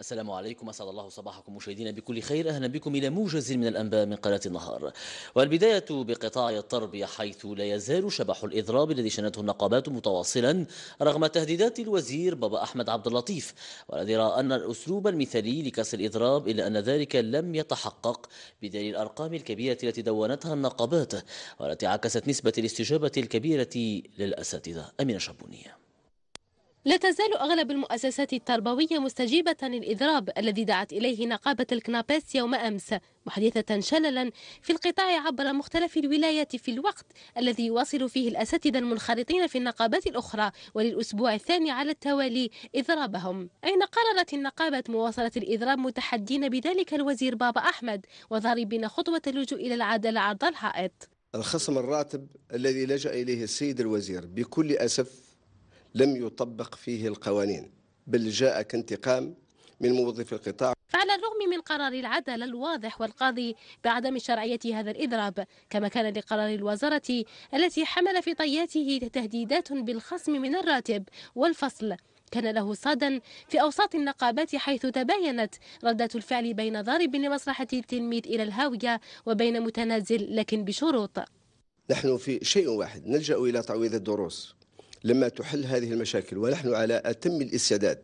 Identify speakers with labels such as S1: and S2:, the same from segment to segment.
S1: السلام عليكم أسعد الله صباحكم مشاهدينا بكل خير أهلا بكم إلى موجز من الأنباء من قناة النهار والبداية بقطاع التربية حيث لا يزال شبح الإضراب الذي شنته النقابات متواصلا رغم تهديدات الوزير بابا أحمد عبد اللطيف والذي رأى أن الأسلوب المثالي لكسر الإضراب إلا أن ذلك لم يتحقق بدليل الأرقام الكبيرة التي دونتها النقابات والتي عكست نسبة الاستجابة الكبيرة للأساتذة أمين شابونية
S2: لا تزال أغلب المؤسسات التربوية مستجيبة للإضراب الذي دعت إليه نقابة الكنابيس يوم أمس محدثة شللا في القطاع عبر مختلف الولايات في الوقت الذي يواصل فيه الأساتذة المنخرطين في النقابات الأخرى وللأسبوع الثاني على التوالي إضرابهم أين قررت النقابة مواصلة الإضراب متحدين بذلك الوزير بابا أحمد وضاربين خطوة اللجوء إلى العدالة عرض الحائط
S3: الخصم الراتب الذي لجأ إليه السيد الوزير بكل أسف لم يطبق فيه القوانين بل جاء كانتقام من موظفي القطاع
S2: على الرغم من قرار العدل الواضح والقاضي بعدم شرعية هذا الإضراب كما كان لقرار الوزارة التي حمل في طياته تهديدات بالخصم من الراتب والفصل كان له صدى في أوساط النقابات حيث تباينت ردة الفعل بين ضارب لمصلحة التلميذ إلى الهاوية وبين متنازل لكن بشروط
S3: نحن في شيء واحد نلجأ إلى تعويض الدروس لما تحل هذه المشاكل ونحن على أتم الاستعداد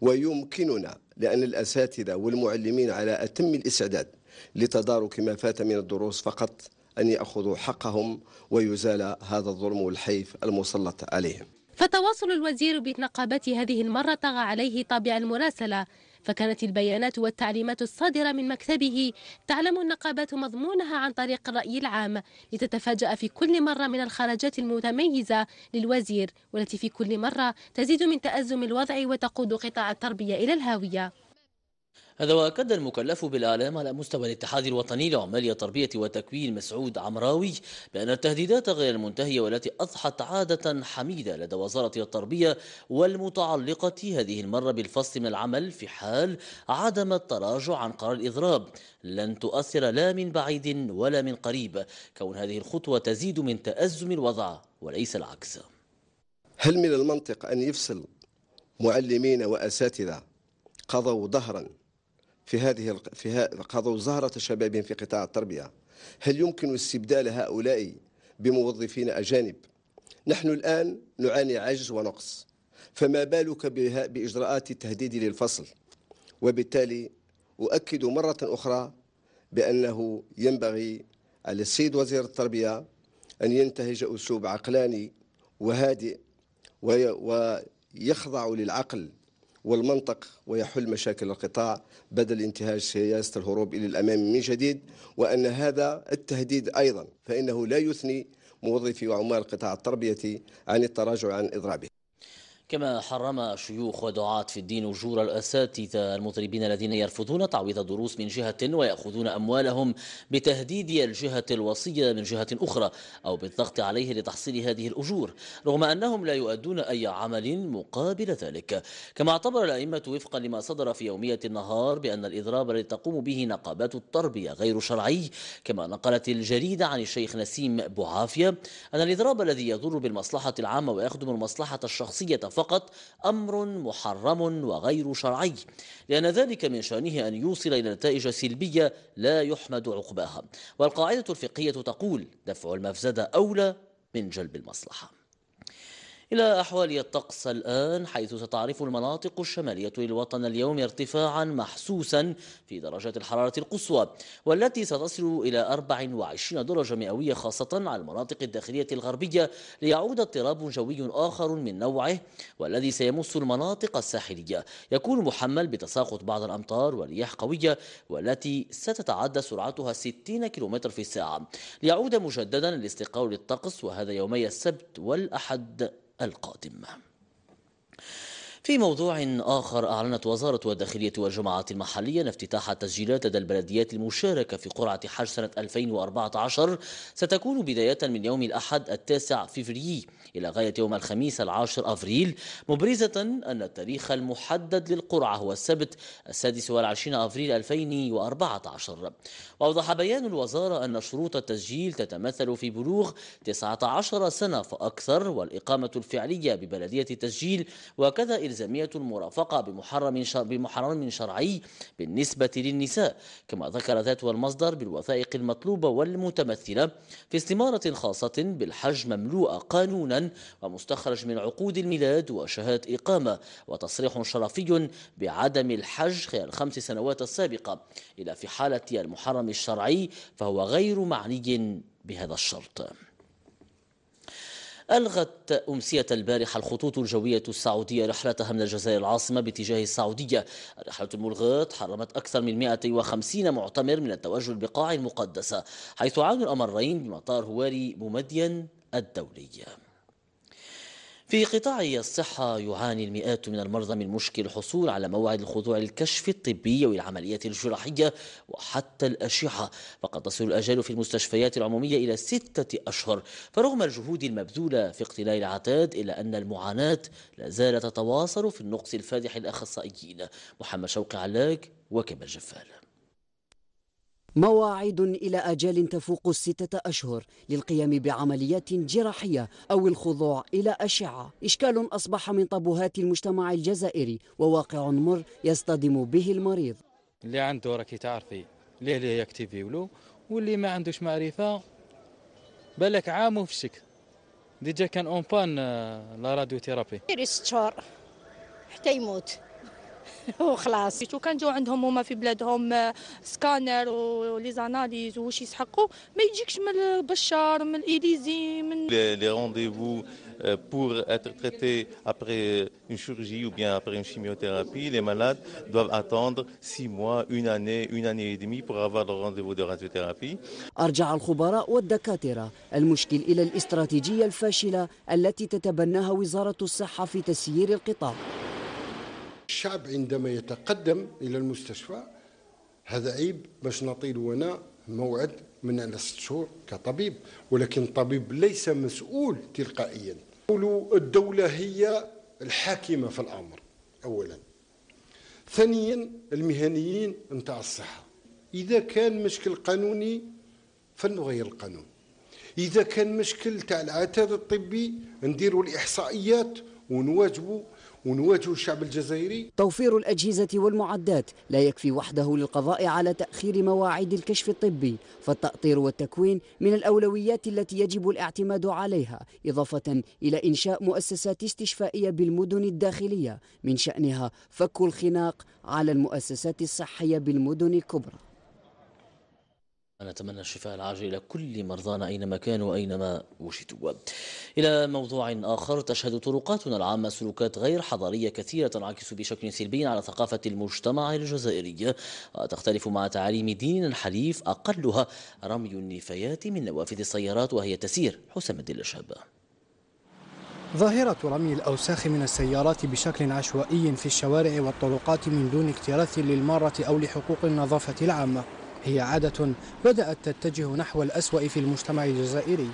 S3: ويمكننا لأن الأساتذة والمعلمين على أتم الاستعداد لتدارك ما فات من الدروس فقط أن يأخذوا حقهم ويزال هذا الظلم والحيف المسلط عليهم
S2: فتواصل الوزير بنقابة هذه المرة طغى عليه طابع المراسلة فكانت البيانات والتعليمات الصادرة من مكتبه تعلم النقابات مضمونها عن طريق الرأي العام لتتفاجأ في كل مرة من الخرجات المتميزة للوزير والتي في كل مرة تزيد من تأزم الوضع وتقود قطاع التربية إلى الهاوية
S1: هذا وأكد المكلف بالأعلام على مستوى الاتحاد الوطني لعمال التربية والتكوين مسعود عمراوي بأن التهديدات غير المنتهية والتي أضحت عادة حميدة لدى وزارة التربية والمتعلقة هذه المرة بالفصل من العمل في حال عدم التراجع عن قرار الإضراب لن تؤثر لا من بعيد ولا من قريب كون هذه الخطوة تزيد من تأزم الوضع وليس العكس
S3: هل من المنطق أن يفصل معلمين وأساتذة قضوا ظهرا في هذه في قضوا زهرة شبابهم في قطاع التربية هل يمكن استبدال هؤلاء بموظفين أجانب نحن الآن نعاني عجز ونقص فما بالك بإجراءات التهديد للفصل وبالتالي أؤكد مرة أخرى بأنه ينبغي على السيد وزير التربية أن ينتهج أسلوب عقلاني وهادئ ويخضع للعقل والمنطق ويحل مشاكل القطاع بدل انتهاج سياسة الهروب إلى الأمام من جديد وأن هذا التهديد أيضا فإنه لا يثني موظفي وعمال قطاع التربية عن التراجع عن إضرابه
S1: كما حرم شيوخ ودعاة في الدين وجور الأساتذة المطربين الذين يرفضون تعويض الدروس من جهة ويأخذون أموالهم بتهديد الجهة الوصية من جهة أخرى أو بالضغط عليه لتحصيل هذه الأجور رغم أنهم لا يؤدون أي عمل مقابل ذلك كما اعتبر الأئمة وفقا لما صدر في يومية النهار بأن الإضراب الذي تقوم به نقابات التربية غير شرعي كما نقلت الجريدة عن الشيخ نسيم بوعافية أن الإضراب الذي يضر بالمصلحة العامة ويخدم المصلحة الشخصية فقط فقط أمر محرم وغير شرعي لأن ذلك من شأنه أن يوصل إلى نتائج سلبية لا يحمد عقباها والقاعدة الفقهية تقول دفع المفسدة أولى من جلب المصلحة إلى أحوال الطقس الآن حيث ستعرف المناطق الشمالية للوطن اليوم ارتفاعا محسوسا في درجات الحرارة القصوى والتي ستصل إلى 24 درجة مئوية خاصة على المناطق الداخلية الغربية ليعود اضطراب جوي آخر من نوعه والذي سيمس المناطق الساحلية يكون محمل بتساقط بعض الأمطار ورياح قوية والتي ستتعدى سرعتها 60 كم في الساعة ليعود مجددا الاستقرار للطقس وهذا يومي السبت والأحد القادم في موضوع آخر أعلنت وزارة الداخلية والجماعات المحلية أن افتتاح التسجيلات لدى البلديات المشاركة في قرعة حج سنة 2014 ستكون بداية من يوم الأحد التاسع فيفري إلى غاية يوم الخميس العاشر أفريل مبرزة أن التاريخ المحدد للقرعة هو السبت السادس والعشرين أفريل 2014 وأوضح بيان الوزارة أن شروط التسجيل تتمثل في بلوغ 19 سنة فأكثر والإقامة الفعلية ببلدية التسجيل وكذا إلزامية المرافقة بمحرم, شر بمحرم شرعي بالنسبة للنساء كما ذكر ذات المصدر بالوثائق المطلوبة والمتمثلة في استمارة خاصة بالحج مملوءة قانونا ومستخرج من عقود الميلاد وشهادة إقامة وتصريح شرفي بعدم الحج خلال الخمس سنوات السابقة إلى في حالة المحرم الشرعي فهو غير معني بهذا الشرط ألغت أمسية البارحة الخطوط الجوية السعودية رحلتها من الجزائر العاصمة باتجاه السعودية رحلة الملغاة حرمت أكثر من 150 معتمر من التوجه البقاع المقدسة حيث عانوا الأمرين بمطار هواري ممديا الدولي في قطاع الصحة يعاني المئات من المرضى من مشكل الحصول على موعد الخضوع للكشف الطبي والعمليات الجراحية وحتى الأشعة فقد تصل الأجال في المستشفيات العمومية إلى ستة أشهر فرغم الجهود المبذولة في اقتلاع العتاد إلا أن المعاناة لا زالت تتواصل في النقص الفادح الأخصائيين محمد شوقي علاك وكمال الجفال
S3: مواعيد إلى أجال تفوق الستة أشهر للقيام بعمليات جراحية أو الخضوع إلى أشعة إشكال أصبح من طابوهات المجتمع الجزائري وواقع مر يصطدم به المريض
S2: اللي عنده راكي تعرفي ليه ليه يكتفي ولو واللي ما عندوش معرفة بالك عام في الشك ديجا كان اونبان آه، لا راديو تيرابي ست شهور حتى يموت وخلاص وكنجيو عندهم هما في بلادهم آه، سكانر ولي زاناليز واش يسحقوا ما يجيكش من البشار من الاليزي من لي رونديفو euh, pour être traité après une chirurgie ou bien après une chimiothérapie, les malades doivent attendre six mois, une année, une année et demie pour avoir leur rendez-vous de radiothérapie.
S3: أرجع الخبراء والدكاترة المشكل إلى الاستراتيجية الفاشلة التي تتبناها وزارة الصحة في تسيير القطاع. الشعب عندما يتقدم إلى المستشفى هذا عيب باش نعطيله أنا موعد من على ست شهور كطبيب ولكن الطبيب ليس مسؤول تلقائيا الدولة هي الحاكمة في الأمر أولا ثانيا المهنيين نتاع الصحة إذا كان مشكل قانوني فلنغير القانون إذا كان مشكل تاع العتاد الطبي نديروا الإحصائيات ونواجبوا ونواجه الشعب الجزائري توفير الأجهزة والمعدات لا يكفي وحده للقضاء على تأخير مواعيد الكشف الطبي فالتأطير والتكوين من الأولويات التي يجب الاعتماد عليها إضافة إلى إنشاء مؤسسات استشفائية بالمدن الداخلية من شأنها فك الخناق على المؤسسات الصحية بالمدن الكبرى
S1: نتمنى الشفاء العاجل لكل مرضانا أينما كانوا وأينما وجدوا إلى موضوع آخر تشهد طرقاتنا العامة سلوكات غير حضارية كثيرة تنعكس بشكل سلبي على ثقافة المجتمع الجزائري وتختلف مع تعاليم ديننا الحليف أقلها رمي النفايات من نوافذ السيارات وهي تسير حسام الدين الشابه
S3: ظاهرة
S2: رمي الأوساخ من السيارات بشكل عشوائي في الشوارع والطرقات من دون اكتراث للمارة أو لحقوق النظافة العامة هي عادة بدأت تتجه نحو الأسوأ في المجتمع الجزائري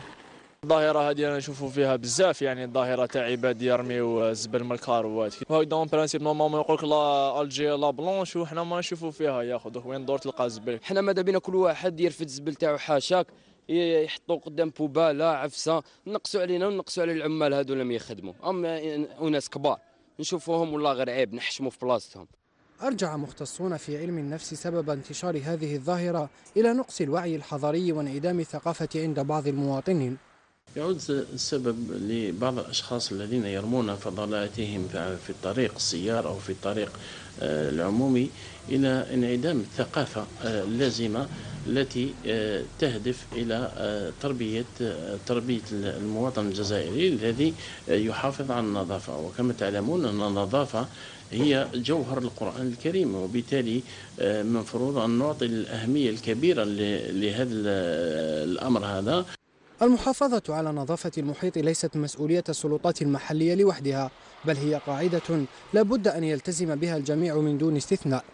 S3: الظاهرة هذه أنا نشوفوا فيها بزاف يعني الظاهرة تاع عباد يرميو الزبل من الكاروات وهذيك دون برانسيب نورمالمون يقول لك لا الجي لا بلونش وحنا ما نشوفوا فيها ياخذ وين دور تلقى الزبل حنا ماذا بينا كل واحد يرفد الزبل تاعو حاشاك
S2: يحطوا قدام بوباله عفسه نقصوا علينا ونقصوا على العمال هذو لم يخدموا اما اناس كبار نشوفوهم والله غير عيب نحشموا في بلاصتهم أرجع مختصون في علم النفس سبب انتشار هذه الظاهرة إلى نقص الوعي الحضاري وانعدام الثقافة عند بعض المواطنين
S1: يعود السبب لبعض الأشخاص الذين يرمون فضلاتهم في الطريق السيار أو في الطريق آه، العمومي إلى انعدام الثقافة آه، اللازمة التي آه، تهدف إلى تربية تربية المواطن الجزائري الذي يحافظ على النظافة وكما تعلمون أن النظافة هي جوهر القرآن الكريم وبالتالي المفروض آه، أن نعطي الأهمية الكبيرة لهذا الأمر هذا
S2: المحافظة على نظافة المحيط ليست مسؤولية السلطات المحلية لوحدها بل هي قاعدة لا بد أن يلتزم بها الجميع من دون استثناء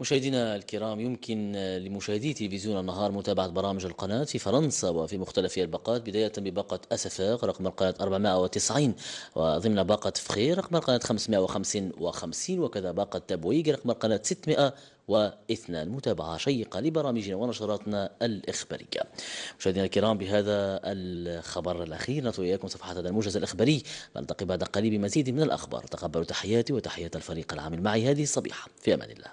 S1: مشاهدينا الكرام يمكن لمشاهدي تلفزيون النهار متابعة برامج القناة في فرنسا وفي مختلف الباقات بداية بباقة أسفاق رقم القناة 490 وضمن باقة فخير رقم القناة 555 وكذا باقة تبويق رقم القناة 600 واثنان متابعة شيقة لبرامجنا ونشراتنا الإخبارية مشاهدينا الكرام بهذا الخبر الأخير نطوي إياكم صفحة هذا الموجز الإخباري نلتقي بعد قليل بمزيد من الأخبار تقبلوا تحياتي وتحيات الفريق العامل معي هذه الصبيحة في أمان الله